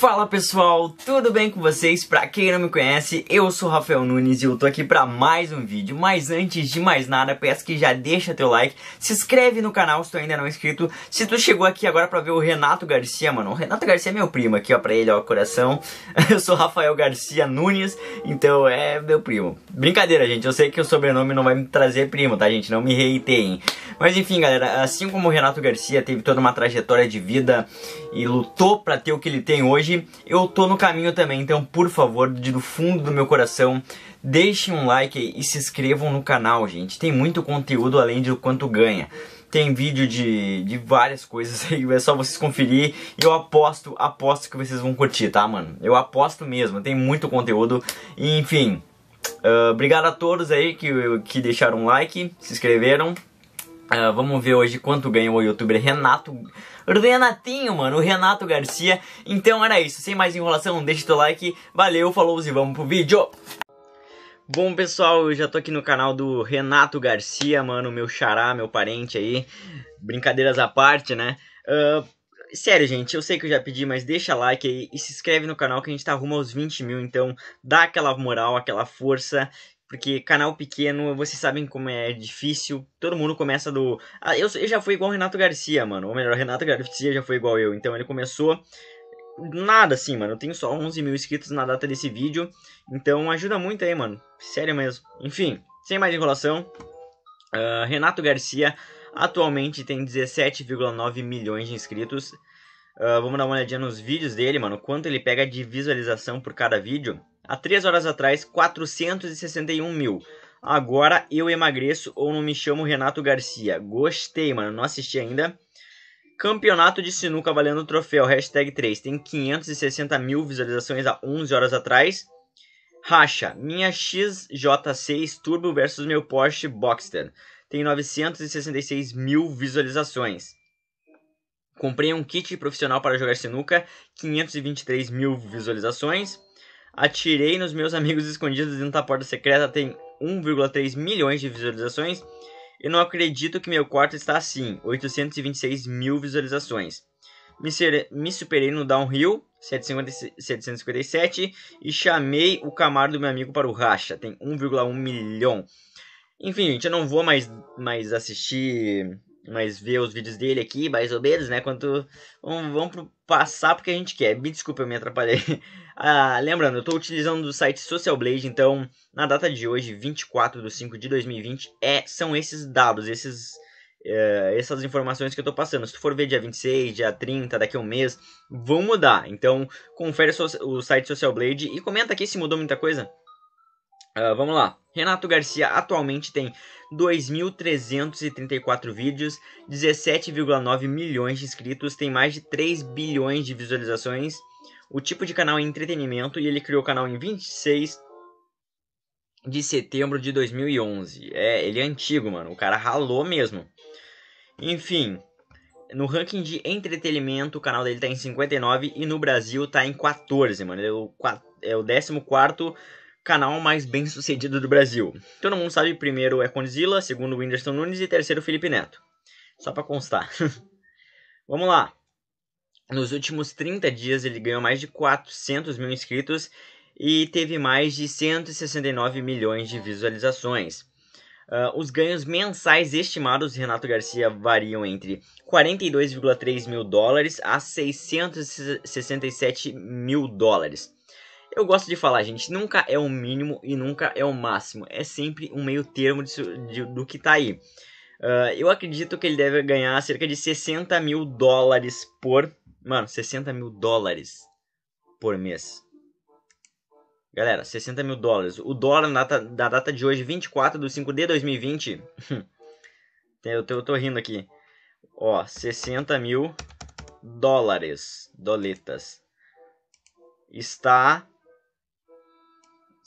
Fala pessoal, tudo bem com vocês? Pra quem não me conhece, eu sou Rafael Nunes e eu tô aqui pra mais um vídeo. Mas antes de mais nada, peço que já deixa teu like, se inscreve no canal se tu ainda não é inscrito. Se tu chegou aqui agora pra ver o Renato Garcia, mano, o Renato Garcia é meu primo aqui, ó, pra ele, ó, coração. Eu sou Rafael Garcia Nunes, então é meu primo. Brincadeira, gente, eu sei que o sobrenome não vai me trazer primo, tá, gente? Não me reiteiem. Mas enfim, galera, assim como o Renato Garcia teve toda uma trajetória de vida e lutou para ter o que ele tem hoje, eu tô no caminho também. Então, por favor, do fundo do meu coração, deixem um like e se inscrevam no canal, gente. Tem muito conteúdo além de quanto ganha. Tem vídeo de, de várias coisas aí, é só vocês conferir. E eu aposto, aposto que vocês vão curtir, tá, mano? Eu aposto mesmo, tem muito conteúdo. E, enfim, uh, obrigado a todos aí que, que deixaram um like, se inscreveram. Uh, vamos ver hoje quanto ganha o youtuber Renato. Renatinho, mano, o Renato Garcia. Então era isso, sem mais enrolação, deixa teu like. Valeu, falou e vamos pro vídeo. Bom, pessoal, eu já tô aqui no canal do Renato Garcia, mano, meu xará, meu parente aí. Brincadeiras à parte, né? Uh, sério, gente, eu sei que eu já pedi, mas deixa like aí e se inscreve no canal que a gente tá rumo aos 20 mil, então dá aquela moral, aquela força porque canal pequeno, vocês sabem como é difícil. Todo mundo começa do. Ah, eu, eu já fui igual o Renato Garcia, mano. Ou melhor, o Renato Garcia já foi igual eu. Então ele começou nada assim, mano. Eu tenho só 11 mil inscritos na data desse vídeo. Então ajuda muito aí, mano. Sério mesmo. Enfim, sem mais enrolação. Uh, Renato Garcia atualmente tem 17,9 milhões de inscritos. Uh, vamos dar uma olhadinha nos vídeos dele, mano. Quanto ele pega de visualização por cada vídeo. Há 3 horas atrás, 461 mil. Agora eu emagreço ou não me chamo Renato Garcia. Gostei, mano. Não assisti ainda. Campeonato de sinuca valendo o troféu. Hashtag 3. Tem 560 mil visualizações há 11 horas atrás. Racha. Minha XJ6 Turbo versus meu Porsche Boxster. Tem 966 mil visualizações. Comprei um kit profissional para jogar sinuca. 523 mil visualizações. Atirei nos meus amigos escondidos dentro da porta secreta tem 1,3 milhões de visualizações. Eu não acredito que meu quarto está assim, 826 mil visualizações. Me, ser, me superei no downhill, 757, e chamei o Camaro do meu amigo para o racha, tem 1,1 milhão. Enfim, gente, eu não vou mais, mais assistir mas ver os vídeos dele aqui, mais ou menos, né? Quanto vamos, vamos pro, passar porque a gente quer. Me desculpa, eu me atrapalhei. ah, lembrando, eu estou utilizando o site Social Blade, então na data de hoje, 24 de 5 de 2020, é, são esses dados, esses, eh, essas informações que eu estou passando. Se tu for ver dia 26, dia 30, daqui a um mês, vão mudar. Então confere o site Social Blade e comenta aqui se mudou muita coisa. Uh, vamos lá. Renato Garcia atualmente tem 2.334 vídeos, 17,9 milhões de inscritos, tem mais de 3 bilhões de visualizações. O tipo de canal é entretenimento e ele criou o canal em 26 de setembro de 2011. É, ele é antigo, mano. O cara ralou mesmo. Enfim, no ranking de entretenimento, o canal dele tá em 59 e no Brasil tá em 14, mano. é o, é o 14 canal mais bem sucedido do Brasil. Todo mundo sabe, primeiro é Condzilla, segundo Whindersson Nunes e terceiro Felipe Neto. Só para constar. Vamos lá. Nos últimos 30 dias ele ganhou mais de 400 mil inscritos e teve mais de 169 milhões de visualizações. Uh, os ganhos mensais estimados de Renato Garcia variam entre 42,3 mil dólares a 667 mil dólares. Eu gosto de falar, gente, nunca é o mínimo e nunca é o máximo. É sempre um meio termo de, de, do que tá aí. Uh, eu acredito que ele deve ganhar cerca de 60 mil dólares por. Mano, 60 mil dólares por mês. Galera, 60 mil dólares. O dólar na data, da data de hoje, 24 de 5 de 2020. eu, tô, eu tô rindo aqui. Ó, 60 mil dólares. Doletas. Está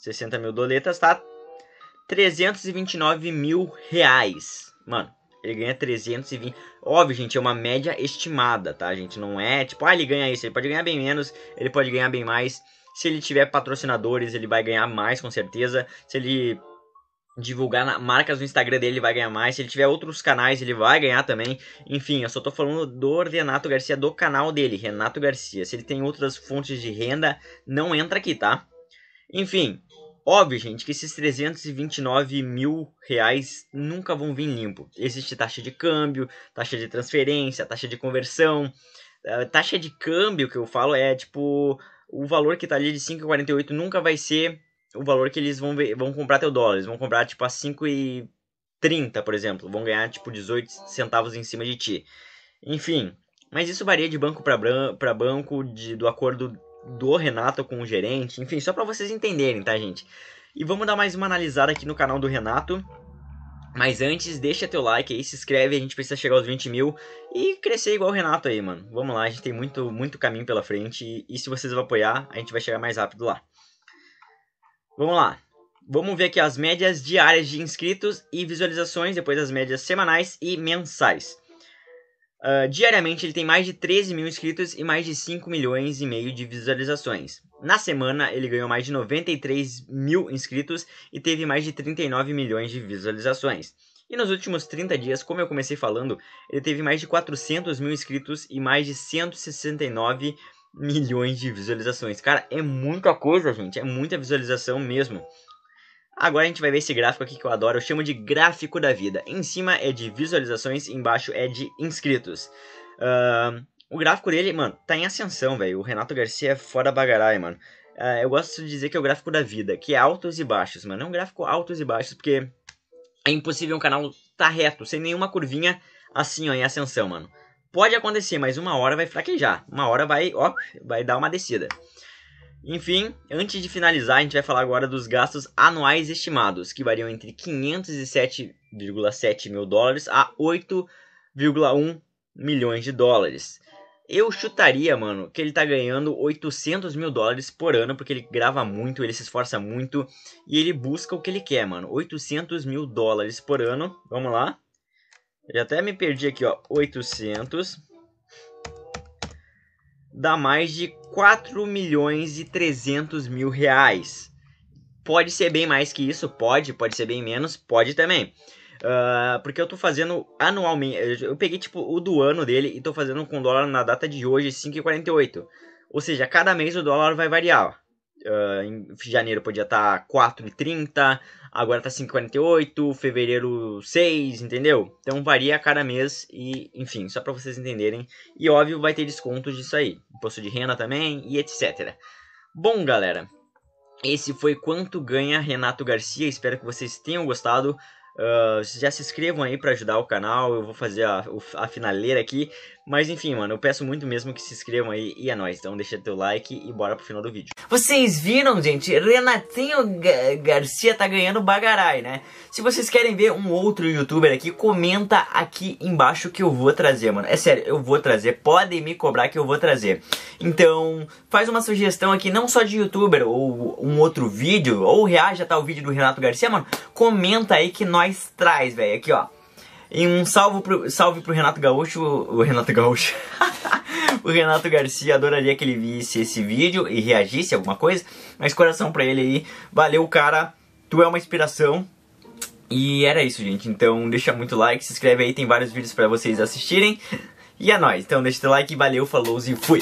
60 mil doletas tá 329 mil reais. Mano, ele ganha 320. Óbvio, gente, é uma média estimada, tá, gente? Não é tipo, ah, ele ganha isso. Ele pode ganhar bem menos, ele pode ganhar bem mais. Se ele tiver patrocinadores, ele vai ganhar mais, com certeza. Se ele divulgar na, marcas no Instagram dele, ele vai ganhar mais. Se ele tiver outros canais, ele vai ganhar também. Enfim, eu só tô falando do Renato Garcia, do canal dele, Renato Garcia. Se ele tem outras fontes de renda, não entra aqui, tá? Enfim, Óbvio, gente, que esses 329 mil reais nunca vão vir limpo. Existe taxa de câmbio, taxa de transferência, taxa de conversão. A eh, taxa de câmbio que eu falo é tipo o valor que tá ali de 5,48 nunca vai ser o valor que eles vão ver, vão comprar teu dólar. Eles vão comprar tipo a 5,30, por exemplo, vão ganhar tipo 18 centavos em cima de ti. Enfim, mas isso varia de banco para banco, de, do acordo do Renato com o gerente, enfim, só para vocês entenderem, tá, gente? E vamos dar mais uma analisada aqui no canal do Renato. Mas antes, deixa teu like aí, se inscreve, a gente precisa chegar aos 20 mil e crescer igual o Renato aí, mano. Vamos lá, a gente tem muito, muito caminho pela frente e, e se vocês vão apoiar, a gente vai chegar mais rápido lá. Vamos lá. Vamos ver aqui as médias diárias de inscritos e visualizações, depois as médias semanais e mensais. Uh, diariamente ele tem mais de 13 mil inscritos e mais de 5 milhões e meio de visualizações. Na semana ele ganhou mais de 93 mil inscritos e teve mais de 39 milhões de visualizações. E nos últimos 30 dias, como eu comecei falando, ele teve mais de 400 mil inscritos e mais de 169 milhões de visualizações. Cara, é muita coisa, gente. É muita visualização mesmo. Agora a gente vai ver esse gráfico aqui que eu adoro, eu chamo de gráfico da vida. Em cima é de visualizações, embaixo é de inscritos. Uh, o gráfico dele, mano, tá em ascensão, velho. O Renato Garcia é fora bagarai, mano. Uh, eu gosto de dizer que é o gráfico da vida, que é altos e baixos, mano. É um gráfico altos e baixos, porque é impossível um canal tá reto, sem nenhuma curvinha assim, ó, em ascensão, mano. Pode acontecer, mas uma hora vai fraquejar. Uma hora vai, ó, vai dar uma descida. Enfim, antes de finalizar, a gente vai falar agora dos gastos anuais estimados, que variam entre 507,7 mil dólares a 8,1 milhões de dólares. Eu chutaria, mano, que ele tá ganhando 800 mil dólares por ano, porque ele grava muito, ele se esforça muito e ele busca o que ele quer, mano. 800 mil dólares por ano, vamos lá. Eu até me perdi aqui, ó. 800 dá mais de 4 milhões e 300 mil reais. Pode ser bem mais que isso, pode, pode ser bem menos, pode também. Uh, porque eu tô fazendo anualmente. Eu peguei tipo o do ano dele e tô fazendo com dólar na data de hoje, 5,48. Ou seja, cada mês o dólar vai variar uh, em janeiro podia estar tá 4,30, agora tá 5,48, fevereiro 6, entendeu? Então varia a cada mês e, enfim, só para vocês entenderem. E óbvio, vai ter descontos disso aí, imposto de renda também e etc. Bom, galera, esse foi Quanto Ganha Renato Garcia, espero que vocês tenham gostado. Uh, já se inscrevam aí para ajudar o canal, eu vou fazer a, a finaleira aqui. Mas enfim, mano, eu peço muito mesmo que se inscrevam aí e é nóis. Então deixa teu like e bora pro final do vídeo. Vocês viram, gente? Renatinho Garcia tá ganhando bagarai, né? Se vocês querem ver um outro youtuber aqui, comenta aqui embaixo que eu vou trazer, mano. É sério, eu vou trazer. Podem me cobrar que eu vou trazer. Então, faz uma sugestão aqui, não só de youtuber ou um outro vídeo, ou reage a tal vídeo do Renato Garcia, mano. Comenta aí que nós mais traz, velho. Aqui, ó. E um salve pro, salve pro Renato Gaúcho. O, Renato Gaúcho. o Renato Garcia adoraria que ele visse esse vídeo e reagisse a alguma coisa. Mas coração pra ele aí. Valeu, cara. Tu é uma inspiração. E era isso, gente. Então deixa muito like, se inscreve aí, tem vários vídeos pra vocês assistirem. E é nóis. Então deixa teu like, valeu, falou e fui!